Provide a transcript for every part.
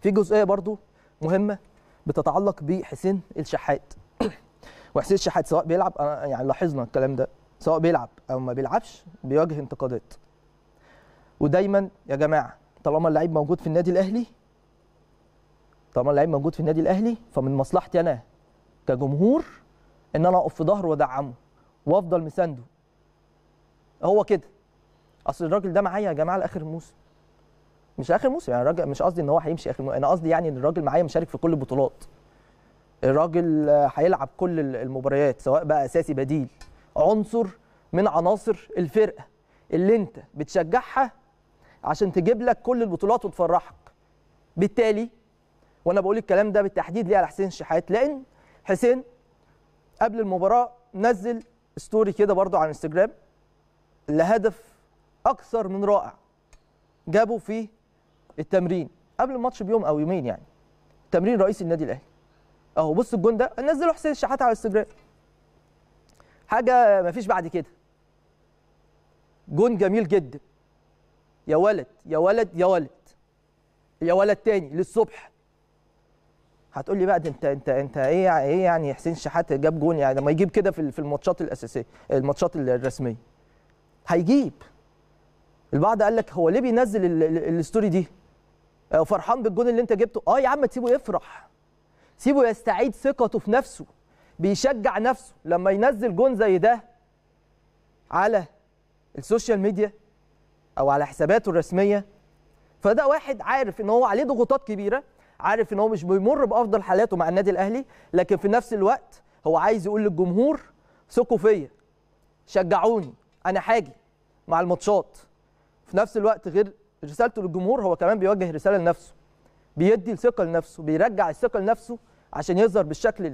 في جزئيه برضو مهمه بتتعلق بحسين الشحات وحسين الشحات سواء بيلعب أنا يعني لاحظنا الكلام ده سواء بيلعب او ما بيلعبش بيواجه انتقادات ودايما يا جماعه طالما اللعيب موجود في النادي الاهلي طالما اللعيب موجود في النادي الاهلي فمن مصلحتي انا كجمهور ان انا اقف في ظهره وادعمه وافضل مسانده هو كده اصل الراجل ده معايا يا جماعه لاخر الموسم مش اخر موسم يعني الراجل مش قصدي ان هو هيمشي اخر موسم انا قصدي يعني ان الراجل معايا مشارك في كل البطولات الراجل هيلعب كل المباريات سواء بقى اساسي بديل عنصر من عناصر الفرقه اللي انت بتشجعها عشان تجيب لك كل البطولات وتفرحك بالتالي وانا بقول الكلام ده بالتحديد ليه على حسين الشحات لان حسين قبل المباراه نزل ستوري كده برضو على انستجرام لهدف اكثر من رائع جابوا فيه التمرين قبل الماتش بيوم او يومين يعني تمرين رئيس النادي الاهلي اهو بص الجون ده نزله حسين الشحات على الانستجرام حاجه مفيش بعد كده جون جميل جدا يا ولد يا ولد يا ولد يا ولد تاني للصبح هتقول لي بقى ده انت انت انت ايه ايه يعني حسين الشحات جاب جون يعني لما يجيب كده في الماتشات الاساسيه الماتشات الرسميه هيجيب البعض قال لك هو ليه بينزل الستوري دي وفرحان آه، بالجون اللي انت جبته اه يا عم تسيبه يفرح سيبه يستعيد ثقته في نفسه بيشجع نفسه لما ينزل جون زي ده على السوشيال ميديا او على حساباته الرسميه فده واحد عارف ان هو عليه ضغوطات كبيره عارف ان هو مش بيمر بافضل حالاته مع النادي الاهلي لكن في نفس الوقت هو عايز يقول للجمهور ثقوا فيا شجعوني انا حاجي مع الماتشات في نفس الوقت غير رسالته للجمهور هو كمان بيوجه رساله لنفسه بيدي الثقه لنفسه بيرجع الثقه لنفسه عشان يظهر بالشكل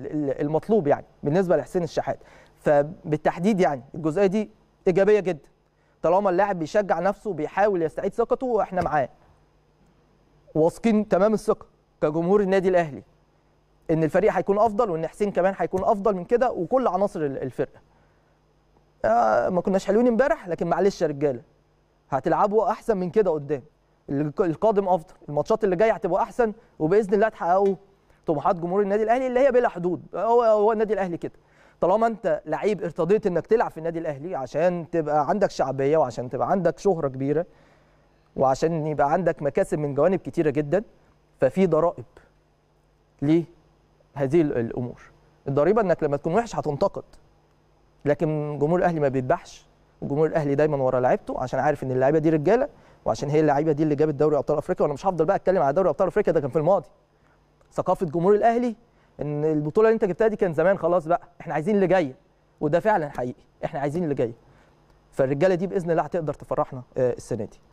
المطلوب يعني بالنسبه لحسين الشحات فبالتحديد يعني الجزئيه دي ايجابيه جدا طالما اللاعب بيشجع نفسه وبيحاول يستعيد ثقته واحنا معاه واثقين تمام الثقه كجمهور النادي الاهلي ان الفريق هيكون افضل وان حسين كمان هيكون افضل من كده وكل عناصر الفرقه آه ما كناش حلوين امبارح لكن معلش يا رجاله هتلعبوا احسن من كده قدام القادم افضل الماتشات اللي جايه هتبقى احسن وباذن الله تحققوا طموحات جمهور النادي الاهلي اللي هي بلا حدود هو هو النادي الاهلي كده طالما انت لعيب ارتضيت انك تلعب في النادي الاهلي عشان تبقى عندك شعبيه وعشان تبقى عندك شهره كبيره وعشان يبقى عندك مكاسب من جوانب كتيره جدا ففي ضرائب لهذه الامور الضريبه انك لما تكون وحش هتنتقد لكن جمهور الاهلي ما بيذبحش وجمهور الاهلي دايما ورا لعيبته عشان عارف ان اللعيبه دي رجاله وعشان هي اللعيبه دي اللي جابت دوري ابطال افريقيا وانا مش هفضل بقى اتكلم على دوري ابطال افريقيا ده كان في الماضي ثقافه جمهور الاهلي ان البطوله اللي انت جبتها دي كان زمان خلاص بقى احنا عايزين اللي جايه وده فعلا حقيقي احنا عايزين اللي جايه فالرجاله دي باذن الله هتقدر تفرحنا آه، السنه دي